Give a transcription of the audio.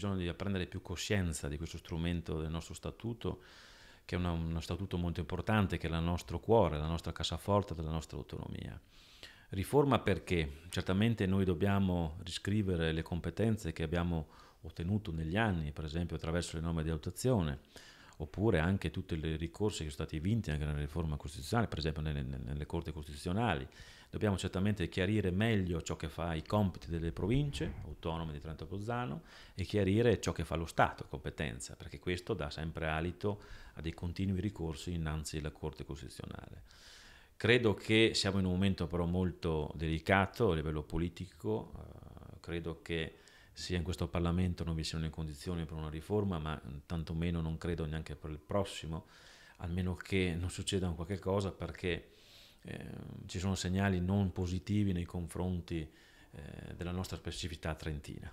bisogno di prendere più coscienza di questo strumento del nostro statuto, che è una, uno statuto molto importante, che è il nostro cuore, la nostra cassaforte della nostra autonomia. Riforma perché? Certamente noi dobbiamo riscrivere le competenze che abbiamo ottenuto negli anni, per esempio attraverso le norme di autazione, oppure anche tutti i ricorsi che sono stati vinti anche nella riforma costituzionale, per esempio nelle, nelle corti costituzionali. Dobbiamo certamente chiarire meglio ciò che fa i compiti delle province autonome di Trento Bolzano e chiarire ciò che fa lo Stato, competenza, perché questo dà sempre alito a dei continui ricorsi innanzi alla Corte Costituzionale. Credo che siamo in un momento però molto delicato a livello politico, uh, credo che sia in questo Parlamento non vi siano le condizioni per una riforma, ma tantomeno non credo neanche per il prossimo, almeno che non succeda un qualche cosa perché eh, ci sono segnali non positivi nei confronti eh, della nostra specificità trentina.